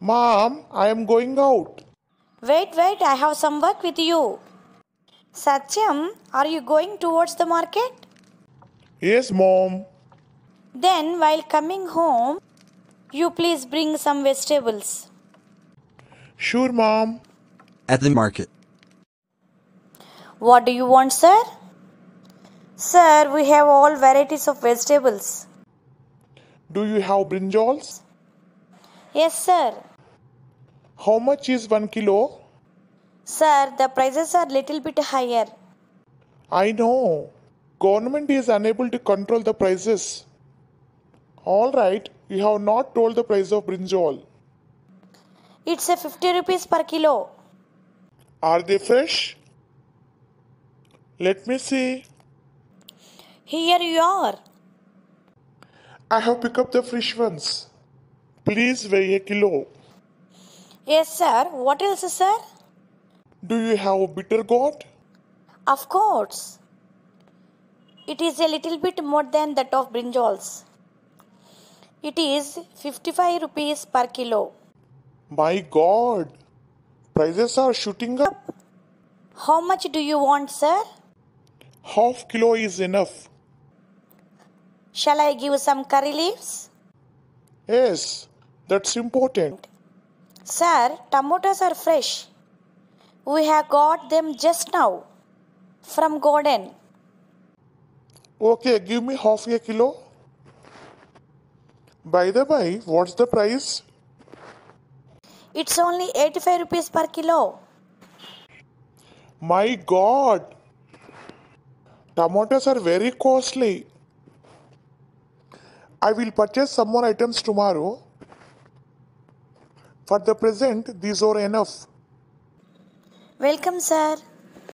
Mom, I am going out. Wait, wait, I have some work with you. Satyam, are you going towards the market? Yes, Mom. Then, while coming home, you please bring some vegetables. Sure, Mom. At the market. What do you want, sir? Sir, we have all varieties of vegetables. Do you have brinjals? Yes, sir. How much is 1 kilo? Sir, the prices are little bit higher. I know. Government is unable to control the prices. All right, you have not told the price of brinjal. It's a 50 rupees per kilo. Are they fresh? Let me see. Here you are. I have picked up the fresh ones. Please weigh a kilo. Yes, sir. What else, sir? Do you have a bitter gourd? Of course. It is a little bit more than that of brinjals. It is 55 rupees per kilo. My god! Prices are shooting up. How much do you want, sir? Half kilo is enough. Shall I give some curry leaves? Yes, that's important. Sir, tomatoes are fresh. We have got them just now from garden. Okay, give me half a kilo. By the way, what's the price? It's only 85 rupees per kilo. My god! Tomatoes are very costly. I will purchase some more items tomorrow. For the present, these are enough. Welcome, sir.